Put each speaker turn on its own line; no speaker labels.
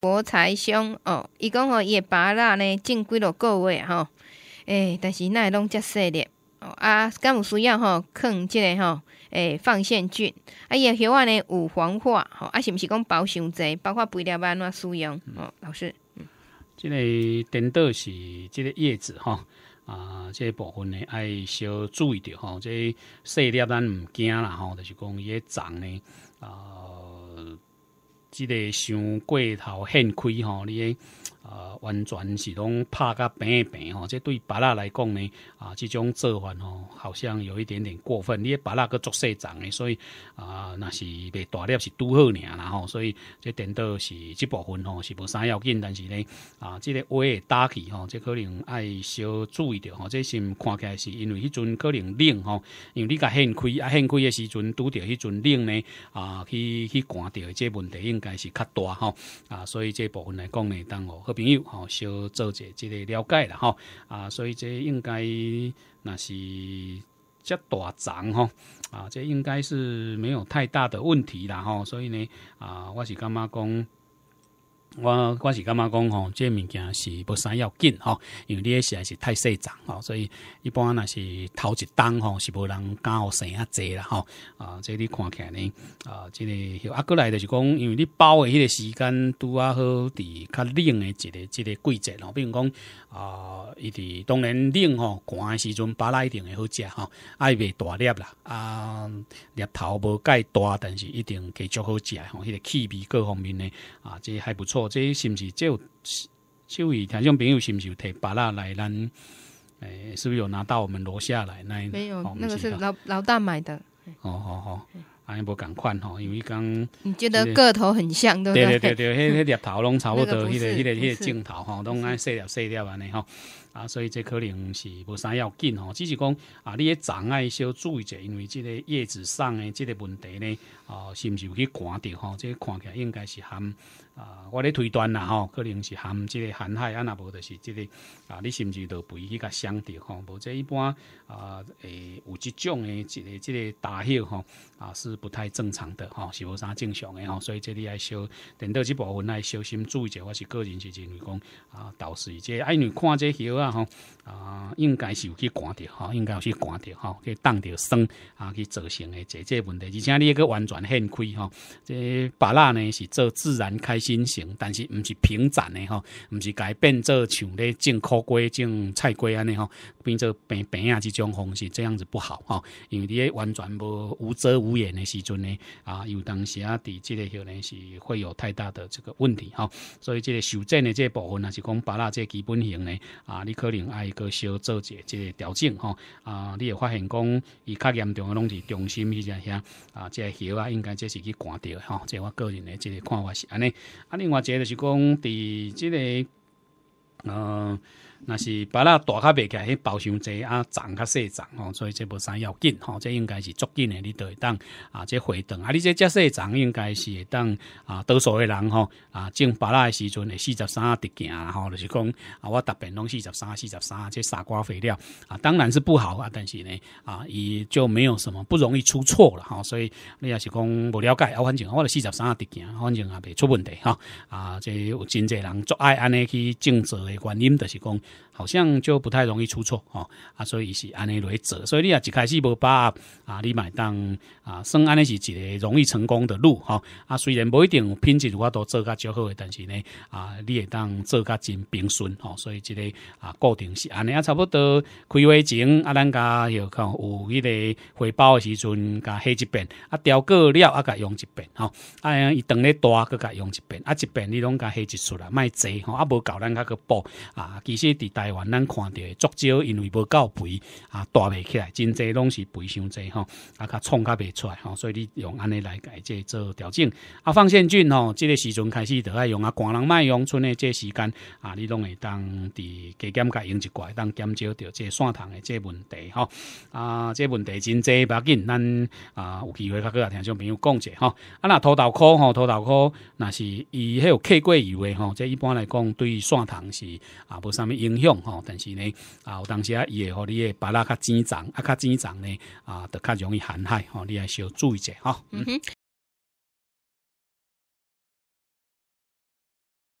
国财乡哦，伊讲吼伊诶爸拉呢种几落个月吼，诶，但是会拢遮细粒哦啊，敢有需要吼，放即个吼，诶，放线菌，啊，伊诶叶个呢有黄吼，啊是毋是讲包伤济，包括肥料安怎使用哦？老师，即个顶到是即个叶子吼。啊，这个部分呢爱小注意着即这细粒咱毋惊啦吼，就是讲伊长呢啊。即个想过头现亏吼，你。啊，完全是拢拍甲平平吼，即对巴拉来讲呢，啊，这种做法吼，好像有一点点过分。你巴拉个作细长的，所以啊，那是被大粒是拄好尔啦吼，所以这等到是这部分吼是无啥要紧，但是呢，啊，这个会打起吼，这可能爱小注意着吼，这是看起来是因为迄阵可能冷吼，因为你甲掀开啊，开的时阵拄着迄阵冷呢，啊，去去关掉这问题应该是较大吼，啊，所以这部分来讲呢，当哦。朋友吼，小做一这个了解了吼啊，所以这应该那是遮大长吼啊，这应该是没有太大的问题啦吼。所以呢，啊，我是感觉讲。我我是感觉讲吼？这物件是不啥要紧吼，因为你也是太细长吼，所以一般若是头一担吼，是无人敢好生下济啦吼。啊，这你看起来呢，啊，这里啊，哥来的是讲，因为你包的迄个时间拄啊好，伫较冷的即个即个季节咯，比如讲啊，伊伫当然冷吼，寒的时阵包来一定会好食吼，爱袂大粒啦，啊，粒头无介大，但是一定继足好食吼，迄个气味各方面呢，啊，这还不错。我这是不是就就以众朋友是不是有提巴拉来咱诶，是不是有拿到我们楼下来那？没有，那个是老老大买的。哦哦哦。安尼无共款吼，因为讲你觉得个头很像，对不对？对对对，迄、迄叶头拢差不多，迄、迄、迄个镜头吼，拢安细粒细粒安尼吼。啊，所以这可能是无啥要紧吼，只是讲啊，你也长爱小注意者，因为即个叶子上的即个问题呢，哦，是毋是有去刮着吼？这看起来应该是含啊，我咧推断啦吼，可能是含即个寒害啊，若无就是即个啊，你是毋是着肥去甲伤着吼？无这一般啊，诶，有即种诶，即个即个大叶吼啊是。不太正常的哈，是无啥正常的哈，所以这里爱小，等到这部分爱小心注意者，我是个人是认为讲啊，导师，即因为看这叶啊哈，啊应该是有去刮掉哈，应该有去刮掉哈，去当掉生啊去造成的这这问题，而且你个完全很亏哈，这把乐呢是做自然开心型，但是唔是平展的哈，唔是改变做像咧种苦瓜、种菜瓜安尼哈，变做平平啊，这种方式这样子不好哈，因为你完全无无遮无掩的。时阵呢，啊，有当时啊，伫即个候呢，是会有太大的这个问题哈，所以这个修正的这个部分呢，是讲把那这基本型呢，啊，你可能爱阁小做一下个调整吼。啊，你会发现讲，伊较严重的拢是重心迄只遐，啊，这个候啊，应该这是去关掉吼。这我个人的这个看法是安尼，啊，另外一个就是讲，伫即个。嗯，那是巴拉大卡白起来包厢侪啊，长卡细长哦，所以这无啥要紧吼。这应该是足紧的，你会当啊，这回档啊，你这遮细长应该是会当啊，多数的人吼啊，种巴拉的时阵呢，四十三滴行啊，就是讲啊，我特别拢四十三、四十三，这傻瓜肥料啊，当然是不好啊，但是呢啊，伊就没有什么不容易出错了哈，所以你若是讲不了解啊，反正我四十三滴行，反正也袂出问题哈啊，这有真济人足爱安尼去种植。诶原因就是讲好像就不太容易出错哦，啊，所以是安尼来折，所以你啊一开始无把握啊你买当啊算安尼是一个容易成功的路哈，啊虽然无一定品质，如都做较较好，但是呢啊你会当做较真平顺哦，所以这个啊固定是安尼啊差不多开微前啊，咱家有看有迄个回报的时阵加黑一遍啊调过料啊加用一遍哈，啊伊等咧大个加用一遍啊一遍你拢加黑一出啦卖济吼，啊无搞咱那个报啊，其实伫台湾咱看到足少，因为无够肥啊，大未起来，真济拢是肥伤济吼，啊，较创较未出哈，所以你用安尼来改这做调整。啊，方宪俊哦，这个时阵开始就爱用啊，寒人卖用，春诶这时间啊，你拢会当伫加减甲用一寡，当减少掉这蒜糖诶这问题吼。啊，这问题真济，要紧，咱啊有机会再去听小朋友讲者吼。啊，那土豆壳吼，土豆壳若是以迄有 K 过油的吼，这一般来讲对蒜糖是啊无啥物影响。吼，但是呢，啊，有当时啊，伊会互你，诶巴拉较生长啊，较生长呢，啊，都较容易寒害，吼，你也是要注意者，吼。嗯哼。